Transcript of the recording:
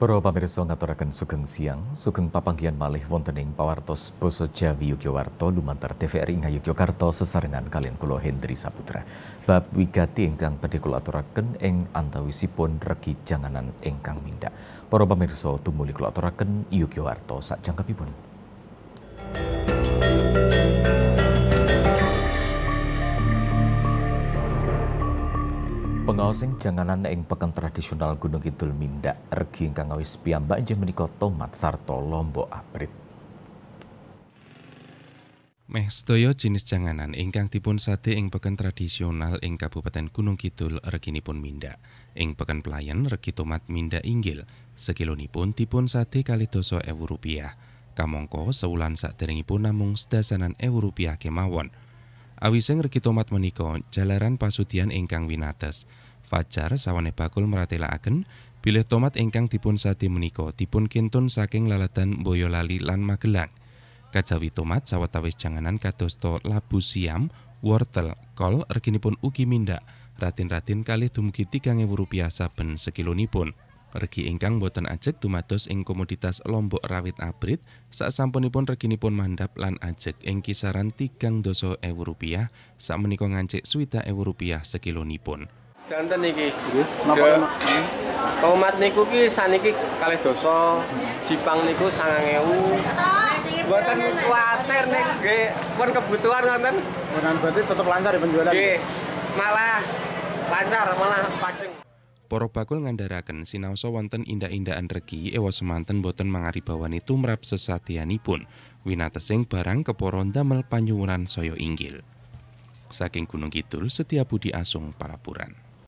Para pamirsa ngaturaken sugeng siang, sugeng papanggihan malih wonten ing pawartos basa Jawi Yogyakarta lumantar TVRI ing Yogyakarta sesarengan kalian kula Hendri Saputra. Bab wigati ingkang badhe kula aturaken ing antawisipun regi janganan ingkang minda Para pamirsa tumuli kula aturaken Yogyakarta sak jangkepipun. pengawasan janganan ing pekan tradisional Gunung Kidul minda regi ingkang awis piyambak inggih menika tomat sarta lombok abrit. Meh sedaya jenis janganan ingkang dipun sate ing pekan tradisional ing Kabupaten Gunung Kidul reginipun Minda. Ing pekan pelayan regi tomat minda inggil, sekilonipun dipun sate kali doso ewu rupiah. Kamongko sewulan pun namung sedasanan ewu rupiah kemawon. Awiseng tomat menika jalaran pasutian ingkang winates. Fajar sawane bakul meratelaken bilih tomat ingkang dipun sate menika dipun kintun saking laladan Boyolali lan Magelang. Kajawi tomat sawetawis janganan kadosta labu siam, wortel, kol reginipun ugi mindak. Ratin-ratin kali dumugi 3000 rupiah saben sekilonipun. Regi ingkang boten ajeg dumados ing komoditas lombok rawit abrit sasampunipun reginipun mandhap lan ajeg ing kisaran tigang doso ewu rupiah sakmenika ngancik swida ewu rupiah sekilonipun. Sedanten niki. Tomat niku ki saniki kalih doso, jipang niku sangang ewu. Buatan kuatir nih, nggih. Pun kebutuhan ngoten. Bukan berarti tetap lancar ya penjualan. Nggih. Malah lancar, malah pajeng. Para bakul ngandharaken sinaosa wonten indah-indahan regi ewa semanten boten mangaribawani tumrap sesatianipun. winatesing barang keporon damel panyuwunan soyo inggil. Saking Gunung Kidul budi Asung Palapuran.